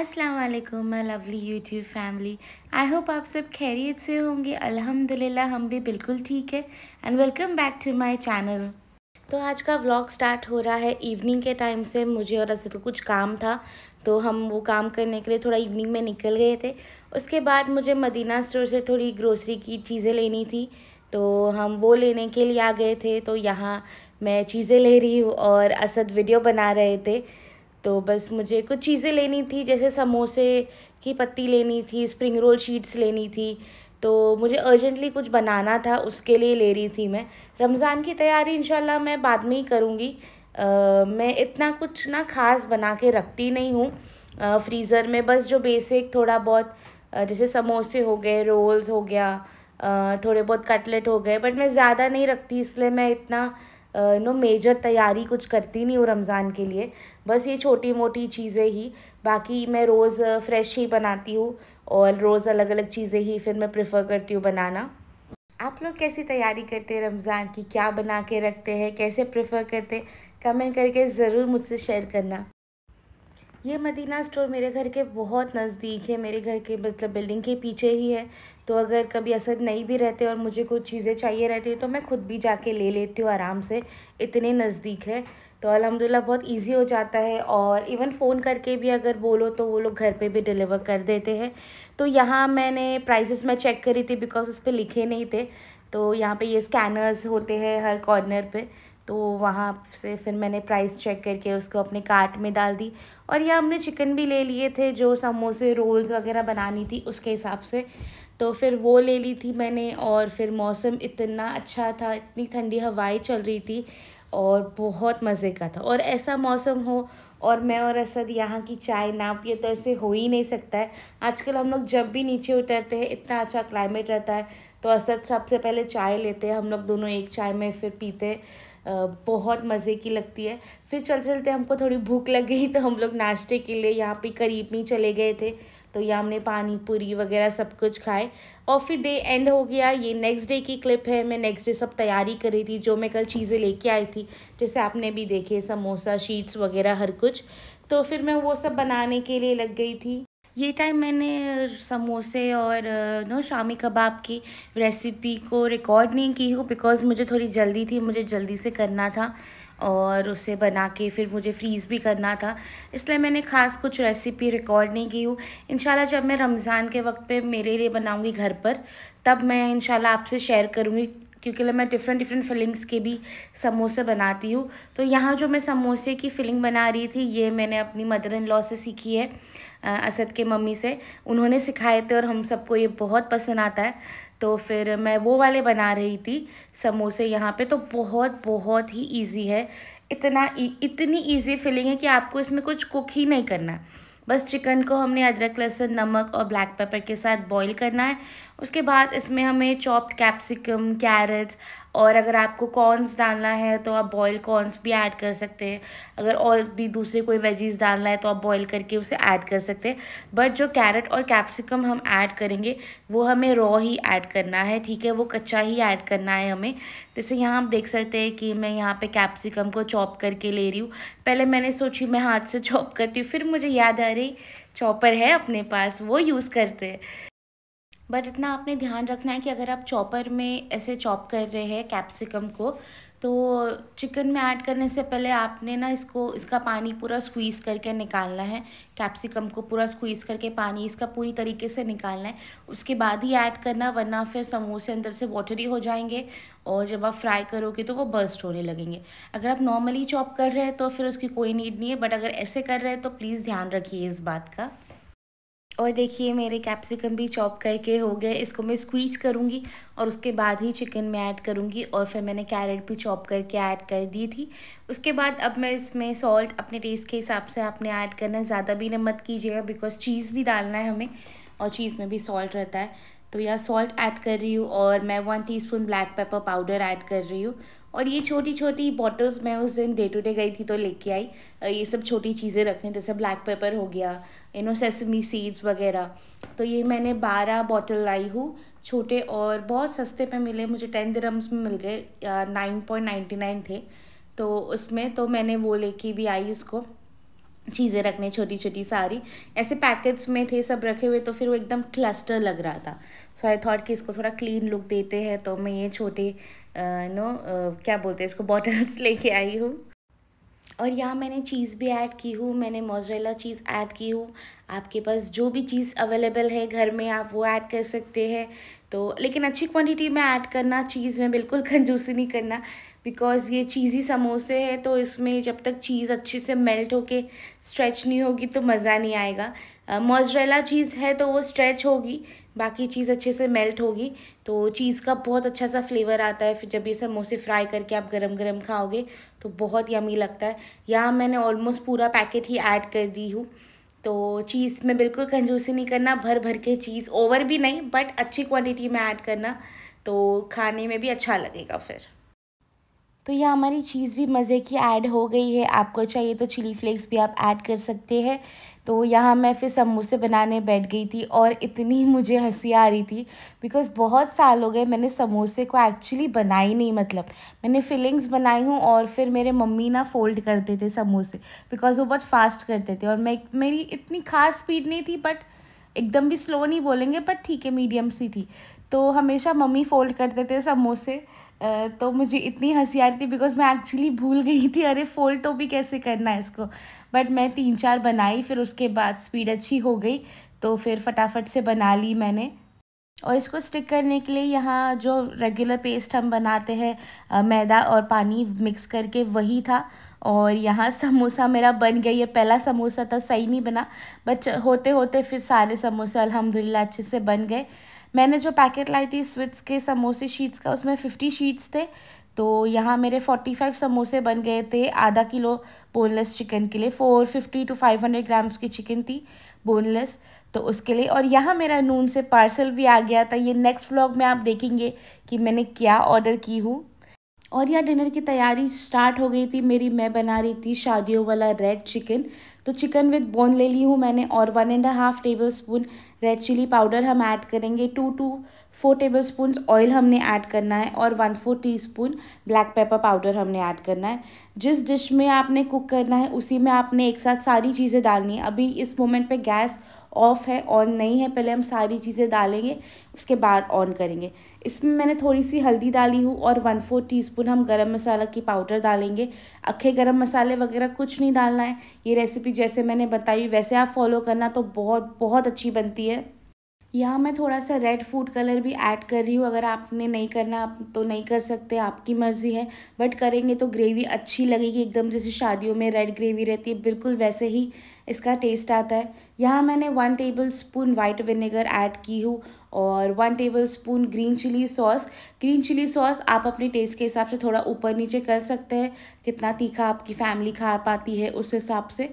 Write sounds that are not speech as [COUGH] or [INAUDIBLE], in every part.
असलकुम वालेकुम lovely YouTube family I hope आप सब खैरियत से होंगे अल्हम्दुलिल्लाह हम भी बिल्कुल ठीक है and welcome back to my channel तो आज का व्लॉग स्टार्ट हो रहा है इवनिंग के टाइम से मुझे और असल कुछ काम था तो हम वो काम करने के लिए थोड़ा इवनिंग में निकल गए थे उसके बाद मुझे मदीना स्टोर से थोड़ी ग्रोसरी की चीज़ें लेनी थी तो हम वो लेने के लिए आ गए थे तो यहाँ मैं चीज़ें ले रही हूँ और असद वीडियो बना रहे थे तो बस मुझे कुछ चीज़ें लेनी थी जैसे समोसे की पत्ती लेनी थी स्प्रिंग रोल शीट्स लेनी थी तो मुझे अर्जेंटली कुछ बनाना था उसके लिए ले रही थी मैं रमज़ान की तैयारी इन मैं बाद में ही करूँगी मैं इतना कुछ ना ख़ास बना के रखती नहीं हूँ फ्रीज़र में बस जो बेसिक थोड़ा बहुत जैसे समोसे हो गए रोल्स हो गया थोड़े बहुत कटलेट हो गए बट मैं ज़्यादा नहीं रखती इसलिए मैं इतना नो मेजर तैयारी कुछ करती नहीं हूँ रमज़ान के लिए बस ये छोटी मोटी चीज़ें ही बाकी मैं रोज़ फ्रेश ही बनाती हूँ और रोज़ अलग अलग चीज़ें ही फिर मैं प्रेफर करती हूँ बनाना आप लोग कैसी तैयारी करते हैं रमज़ान की क्या बना के रखते हैं कैसे प्रेफर करते कमेंट करके ज़रूर मुझसे शेयर करना ये मदीना स्टोर मेरे घर के बहुत नज़दीक है मेरे घर के मतलब बिल्डिंग के पीछे ही है तो अगर कभी असद नहीं भी रहते और मुझे कुछ चीज़ें चाहिए रहती है तो मैं खुद भी जाके ले लेती हूँ आराम से इतने नज़दीक है तो अलहमदिल्ला बहुत इजी हो जाता है और इवन फ़ोन करके भी अगर बोलो तो वो लोग घर पे भी डिलीवर कर देते हैं तो यहाँ मैंने प्राइसेस मैं चेक करी थी बिकॉज उस पर लिखे नहीं थे तो यहाँ पे ये स्कैनर्स होते हैं हर कॉर्नर पे तो वहाँ से फिर मैंने प्राइस चेक करके उसको अपने कार्ट में डाल दी और यह हमने चिकन भी ले लिए थे जो समोसे रोल्स वगैरह बनानी थी उसके हिसाब से तो फिर वो ले ली थी मैंने और फिर मौसम इतना अच्छा था इतनी ठंडी हवाएं चल रही थी और बहुत मज़े का था और ऐसा मौसम हो और मैं और असद यहाँ की चाय ना पिए तो ऐसे हो ही नहीं सकता है आजकल हम लोग जब भी नीचे उतरते हैं इतना अच्छा क्लाइमेट रहता है तो असद सबसे पहले चाय लेते हैं हम लोग दोनों एक चाय में फिर पीते बहुत मज़े की लगती है फिर चल चलते हमको थोड़ी भूख लग गई तो हम लोग नाश्ते के लिए यहाँ पे करीब में चले गए थे तो यहाँ हमने पानी पूरी वगैरह सब कुछ खाए और फिर डे एंड हो गया ये नेक्स्ट डे की क्लिप है मैं नेक्स्ट डे सब तैयारी कर रही थी जो मैं कल चीज़ें लेके आई थी जैसे आपने भी देखे समोसा शीट्स वगैरह हर कुछ तो फिर मैं वो सब बनाने के लिए लग गई थी ये टाइम मैंने समोसे और नो शामी कबाब की रेसिपी को रिकॉर्ड नहीं की हूँ बिकॉज़ मुझे थोड़ी जल्दी थी मुझे जल्दी से करना था और उसे बना के फिर मुझे फ्रीज़ भी करना था इसलिए मैंने ख़ास कुछ रेसिपी रिकॉर्ड नहीं की हूँ इन जब मैं रमज़ान के वक्त पे मेरे लिए बनाऊँगी घर पर तब मैं इन आपसे शेयर करूँगी क्योंकि मैं डिफरेंट डिफरेंट फिलिंग्स के भी समोसे बनाती हूँ तो यहाँ जो मैं समोसे की फिलिंग बना रही थी ये मैंने अपनी मदर इन लॉ से सीखी है असद के मम्मी से उन्होंने सिखाए थे और हम सबको ये बहुत पसंद आता है तो फिर मैं वो वाले बना रही थी समोसे यहाँ पे तो बहुत बहुत ही इजी है इतना इतनी इजी फीलिंग है कि आपको इसमें कुछ कुक ही नहीं करना बस चिकन को हमने अदरक लहसुन नमक और ब्लैक पेपर के साथ बॉईल करना है उसके बाद इसमें हमें चॉप्ड कैप्सिकम कैरेट्स और अगर आपको कॉर्नस डालना है तो आप बॉयल कॉर्नस भी ऐड कर सकते हैं अगर और भी दूसरे कोई वेजीज डालना है तो आप बॉयल करके उसे ऐड कर सकते हैं बट जो कैरेट और कैप्सिकम हम ऐड करेंगे वो हमें रॉ ही ऐड करना है ठीक है वो कच्चा ही ऐड करना है हमें जैसे यहाँ आप देख सकते हैं कि मैं यहाँ पर कैप्सिकम को चॉप करके ले रही हूँ पहले मैंने सोची मैं हाथ से चॉप करती हूँ फिर मुझे याद आ रही चॉपर है अपने पास वो यूज़ करते हैं बट इतना आपने ध्यान रखना है कि अगर आप चॉपर में ऐसे चॉप कर रहे हैं कैप्सिकम को तो चिकन में ऐड करने से पहले आपने ना इसको इसका पानी पूरा स्क्वीज़ करके निकालना है कैप्सिकम को पूरा स्क्वीज़ करके पानी इसका पूरी तरीके से निकालना है उसके बाद ही ऐड करना वरना फिर समोसे अंदर से वाटरी हो जाएंगे और जब आप फ्राई करोगे तो वो बर्स्ट होने लगेंगे अगर आप नॉर्मली चॉप कर रहे हैं तो फिर उसकी कोई नीड नहीं है बट अगर ऐसे कर रहे हैं तो प्लीज़ ध्यान रखिए इस बात का और देखिए मेरे कैप्सिकम भी चॉप करके हो गए इसको मैं स्क्वीज़ करूँगी और उसके बाद ही चिकन में ऐड करूँगी और फिर मैंने कैरेट भी चॉप करके ऐड कर दी थी उसके बाद अब मैं इसमें सॉल्ट अपने टेस्ट के हिसाब से आपने ऐड करना ज़्यादा भी ना मत कीजिएगा बिकॉज चीज़ भी डालना है हमें और चीज़ में भी सॉल्ट रहता है तो यह सॉल्ट ऐड कर रही हूँ और मैं one tea black pepper powder add कर रही हूँ और ये छोटी छोटी बॉटल्स मैं उस दिन डे टू डे गई थी तो लेके आई ये सब छोटी चीज़ें रखने जैसे ब्लैक पेपर हो गया यू नो सेसमी सीड्स वगैरह तो ये मैंने बारह बॉटल लाई हूँ छोटे और बहुत सस्ते पे मिले मुझे टेन दिरम्स में मिल गए नाइन पॉइंट नाइन्टी नाइन थे तो उसमें तो मैंने वो लेके भी आई उसको चीज़ें रखने छोटी छोटी सारी ऐसे पैकेट्स में थे सब रखे हुए तो फिर वो एकदम क्लस्टर लग रहा था सो आई थॉट कि इसको थोड़ा क्लीन लुक देते हैं तो मैं ये छोटे नो uh, uh, क्या बोलते हैं इसको बॉटल्स [LAUGHS] लेके आई हूँ और यहाँ मैंने चीज़ भी ऐड की हूँ मैंने मोजरेला चीज़ ऐड की हूँ आपके पास जो भी चीज़ अवेलेबल है घर में आप वो ऐड कर सकते हैं तो लेकिन अच्छी क्वांटिटी में ऐड करना चीज़ में बिल्कुल कंजूसी [LAUGHS] नहीं करना बिकॉज़ ये चीज़ी समोसे है तो इसमें जब तक चीज़ अच्छे से मेल्ट होके स्ट्रेच नहीं होगी तो मज़ा नहीं आएगा मोजरेला uh, चीज़ है तो वो स्ट्रेच होगी बाकी चीज़ अच्छे से मेल्ट होगी तो चीज़ का बहुत अच्छा सा फ्लेवर आता है फिर जब ये समोसे फ्राई करके आप गरम गरम खाओगे तो बहुत यमी लगता है यहाँ मैंने ऑलमोस्ट पूरा पैकेट ही ऐड कर दी हूँ तो चीज़ में बिल्कुल कंजूसी नहीं करना भर भर के चीज़ ओवर भी नहीं बट अच्छी क्वान्टिटी में ऐड करना तो खाने में भी अच्छा लगेगा फिर तो ये हमारी चीज़ भी मज़े की ऐड हो गई है आपको चाहिए तो चिली फ्लेक्स भी आप ऐड कर सकते हैं तो यहाँ मैं फिर समोसे बनाने बैठ गई थी और इतनी [LAUGHS] मुझे हंसी आ रही थी बिकॉज़ बहुत साल हो गए मैंने समोसे को एक्चुअली बनाई नहीं मतलब मैंने फिलिंग्स बनाई हूँ और फिर मेरे मम्मी ना फोल्ड करते थे समोसे बिकॉज़ वो बहुत फास्ट करते थे और मैं मेरी इतनी खास स्पीड नहीं थी बट एकदम भी स्लो नहीं बोलेंगे बट ठीक है मीडियम सी थी तो हमेशा मम्मी फोल्ड करते थे समोसे तो मुझे इतनी हंसी आ रही थी बिकॉज मैं एक्चुअली भूल गई थी अरे फोल्ड तो भी कैसे करना है इसको बट मैं तीन चार बनाई फिर उसके बाद स्पीड अच्छी हो गई तो फिर फटाफट से बना ली मैंने और इसको स्टिक करने के लिए यहाँ जो रेगुलर पेस्ट हम बनाते हैं मैदा और पानी मिक्स करके वही था और यहाँ समोसा मेरा बन गया ये पहला समोसा था सही नहीं बना बट होते होते फिर सारे समोसे अलहमदिल्ला अच्छे से बन गए मैंने जो पैकेट लाई थी स्विट्स के समोसे शीट्स का उसमें फ़िफ्टी शीट्स थे तो यहाँ मेरे फोर्टी फाइव समोसे बन गए थे आधा किलो बोनलेस चिकन के लिए four fifty to five hundred grams की चिकन थी बोनलेस तो उसके लिए और यहाँ मेरा नून से पार्सल भी आ गया था ये नेक्स्ट व्लॉग में आप देखेंगे कि मैंने क्या ऑर्डर की हूँ और यह डिनर की तैयारी स्टार्ट हो गई थी मेरी मैं बना रही थी शादियों वाला रेड चिकन तो चिकन विद बोन ले ली हूँ मैंने और one and half tablespoon red chilli powder हम ऐड करेंगे two to four tablespoon oil हमने ऐड करना है और one four teaspoon black pepper powder हमने ऐड करना है जिस डिश में आपने कुक करना है उसी में आपने एक साथ सारी चीज़ें डालनी है अभी इस मोमेंट पे गैस ऑफ़ है ऑन नहीं है पहले हम सारी चीज़ें डालेंगे उसके बाद ऑन करेंगे इसमें मैंने थोड़ी सी हल्दी डाली हूँ और वन फोर टीस्पून हम गरम मसाला की पाउडर डालेंगे अखे गरम मसाले वगैरह कुछ नहीं डालना है ये रेसिपी जैसे मैंने बताई वैसे आप फॉलो करना तो बहुत बहुत अच्छी बनती है यहाँ मैं थोड़ा सा रेड फूड कलर भी ऐड कर रही हूँ अगर आपने नहीं करना आप तो नहीं कर सकते आपकी मर्ज़ी है बट करेंगे तो ग्रेवी अच्छी लगेगी एकदम जैसे शादियों में रेड ग्रेवी रहती है बिल्कुल वैसे ही इसका टेस्ट आता है यहाँ मैंने one tablespoon white vinegar add की हूँ और one tablespoon green chilli sauce green chilli sauce आप अपने टेस्ट के हिसाब से थोड़ा ऊपर नीचे कर सकते हैं कितना तीखा आपकी फैमिली खा पाती है उस हिसाब से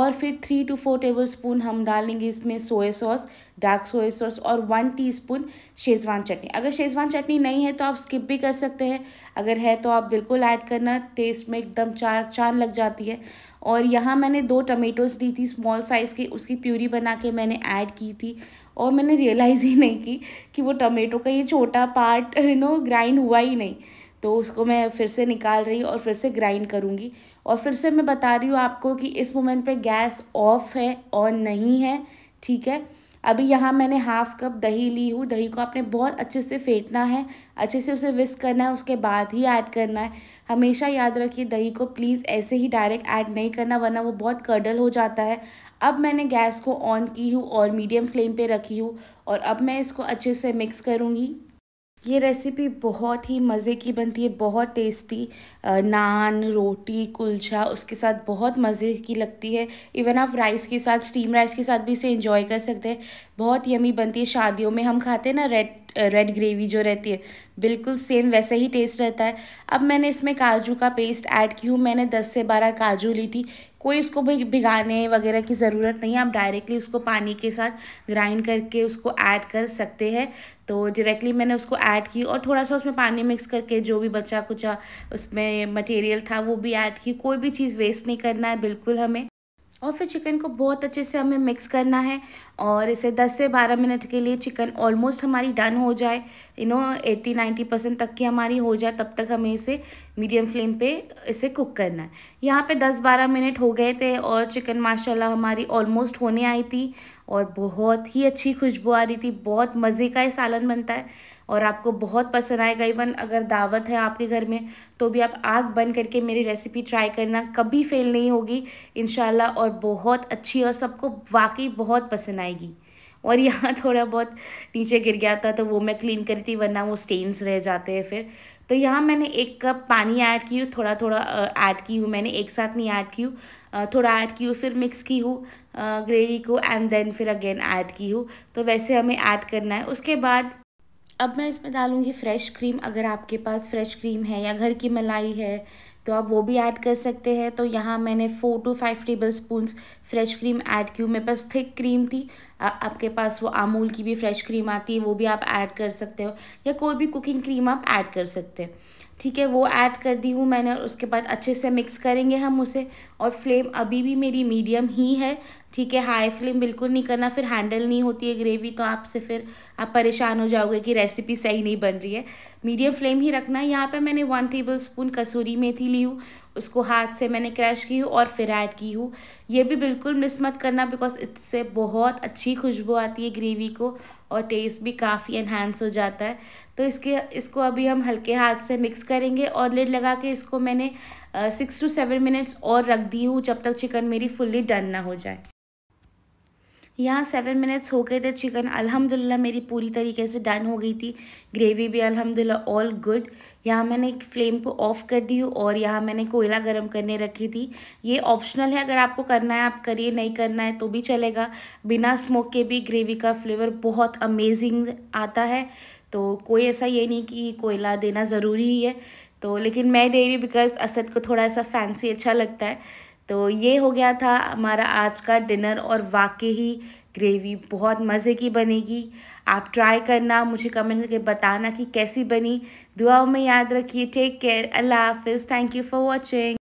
और फिर three to four tablespoon हम डालेंगे इसमें soya sauce dark soya sauce और वन टीस्पून शेज़वान चटनी अगर शेज़वान चटनी नहीं है तो आप स्किप भी कर सकते हैं अगर है तो आप बिल्कुल ऐड करना टेस्ट में एकदम चार चांद लग जाती है और यहाँ मैंने दो टमेटोज़ ली थी स्मॉल साइज़ की उसकी प्यूरी बना के मैंने ऐड की थी और मैंने रियलाइज़ ही नहीं की कि वो टमेटो का ये छोटा पार्ट यू नो ग्राइंड हुआ ही नहीं तो उसको मैं फिर से निकाल रही और फिर से ग्राइंड करूँगी और फिर से मैं बता रही हूँ आपको कि इस मोमेंट पे गैस ऑफ है ऑन नहीं है ठीक है अभी यहाँ मैंने हाफ कप दही ली हूँ दही को आपने बहुत अच्छे से फेंटना है अच्छे से उसे विस्क करना है उसके बाद ही ऐड करना है हमेशा याद रखिए दही को प्लीज़ ऐसे ही डायरेक्ट ऐड नहीं करना वरना वो बहुत कर्डल हो जाता है अब मैंने गैस को ऑन की हूँ और मीडियम फ्लेम पे रखी हूँ और अब मैं इसको अच्छे से मिक्स करूँगी ये रेसिपी बहुत ही मज़े की बनती है बहुत टेस्टी नान रोटी कुलचा उसके साथ बहुत मज़े की लगती है इवन आप राइस के साथ स्टीम राइस के साथ भी इसे इंजॉय कर सकते हैं बहुत यमी बनती है शादियों में हम खाते हैं ना रेड रेड ग्रेवी जो रहती है बिल्कुल सेम वैसे ही टेस्ट रहता है अब मैंने इसमें काजू का पेस्ट ऐड की हूँ मैंने दस से बारह काजू ली थी कोई उसको भी भिगाने वगैरह की ज़रूरत नहीं है आप डायरेक्टली उसको पानी के साथ ग्राइंड करके उसको ऐड कर सकते हैं तो डायरेक्टली मैंने उसको ऐड की और थोड़ा सा उसमें पानी मिक्स करके जो भी बचा कुचा उसमें मटेरियल था वो भी ऐड की कोई भी चीज़ वेस्ट नहीं करना है बिल्कुल हमें और फिर चिकन को बहुत अच्छे से हमें मिक्स करना है और इसे 10 से 12 मिनट के लिए चिकन ऑलमोस्ट हमारी डन हो जाए यू नो 80 90 परसेंट तक की हमारी हो जाए तब तक हमें इसे मीडियम फ्लेम पे इसे कुक करना है यहाँ पे 10-12 मिनट हो गए थे और चिकन माशाल्लाह हमारी ऑलमोस्ट होने आई थी और बहुत ही अच्छी खुशबू आ रही थी बहुत मज़े का ये सालन बनता है और आपको बहुत पसंद आएगा इवन अगर दावत है आपके घर में तो भी आप आग बंद करके मेरी रेसिपी ट्राई करना कभी फेल नहीं होगी इन और बहुत अच्छी और सबको वाकई बहुत पसंद आएगी और यहाँ [LAUGHS] थोड़ा बहुत नीचे गिर गया था तो वो मैं क्लीन करी थी वरना वो स्टेन्स रह जाते हैं फिर तो यहाँ मैंने एक कप पानी ऐड की हूँ थोड़ा थोड़ा ऐड की हूँ मैंने एक साथ नहीं ऐड की हूँ थोड़ा ऐड की हूँ फिर मिक्स की हूँ ग्रेवी को एंड देन फिर अगेन ऐड की हूँ तो वैसे हमें ऐड करना है उसके बाद अब मैं इसमें डालूँगी फ़्रेश क्रीम अगर आपके पास फ़्रेश क्रीम है या घर की मलाई है तो आप वो भी ऐड कर सकते हैं तो यहाँ मैंने four to five tablespoon fresh cream add की हूँ मेरे पास थिक क्रीम थी आपके पास वो अमूल की भी फ्रेश क्रीम आती है वो भी आप ऐड कर सकते हो या कोई भी कुकिंग क्रीम आप ऐड कर सकते हो ठीक है वो ऐड कर दी हूँ मैंने उसके बाद अच्छे से मिक्स करेंगे हम उसे और फ्लेम अभी भी मेरी मीडियम ही है ठीक है हाई फ्लेम बिल्कुल नहीं करना फिर हैंडल नहीं होती है ग्रेवी तो आपसे फिर आप परेशान हो जाओगे कि रेसिपी सही नहीं बन रही है मीडियम फ्लेम ही रखना यहाँ पर मैंने वन टेबल स्पून कसूरी मेथी ली हूँ उसको हाथ से मैंने क्रश की हूँ और फिर ऐड की हूँ ये भी बिल्कुल मिस मत करना बिकॉज इससे बहुत अच्छी खुशबू आती है ग्रेवी को और टेस्ट भी काफ़ी इन्हांस हो जाता है तो इसके इसको अभी हम हल्के हाथ से मिक्स करेंगे और लिड लगा के इसको मैंने सिक्स टू सेवन मिनट्स और रख दी हूँ जब तक चिकन मेरी फुल्ली डन ना हो जाए यहाँ सेवन मिनट्स हो गए थे चिकन अल्हम्दुलिल्लाह मेरी पूरी तरीके से डन हो गई थी ग्रेवी भी अल्हम्दुलिल्लाह ऑल गुड यहाँ मैंने फ्लेम को ऑफ़ कर दी और यहाँ मैंने कोयला गर्म करने रखी थी ये ऑप्शनल है अगर आपको करना है आप करिए नहीं करना है तो भी चलेगा बिना स्मोक के भी ग्रेवी का फ्लेवर बहुत अमेजिंग आता है तो कोई ऐसा ये नहीं कि कोयला देना ज़रूरी ही है तो लेकिन मैं दे रही बिकॉज असद को थोड़ा सा फैंसी अच्छा लगता है तो ये हो गया था हमारा आज का डिनर और वाकई ही ग्रेवी बहुत मज़े की बनेगी आप ट्राई करना मुझे कमेंट करके बताना कि कैसी बनी दुआओं में याद रखिए टेक केयर अल्लाह हाफिज़ थैंक यू फॉर वॉचिंग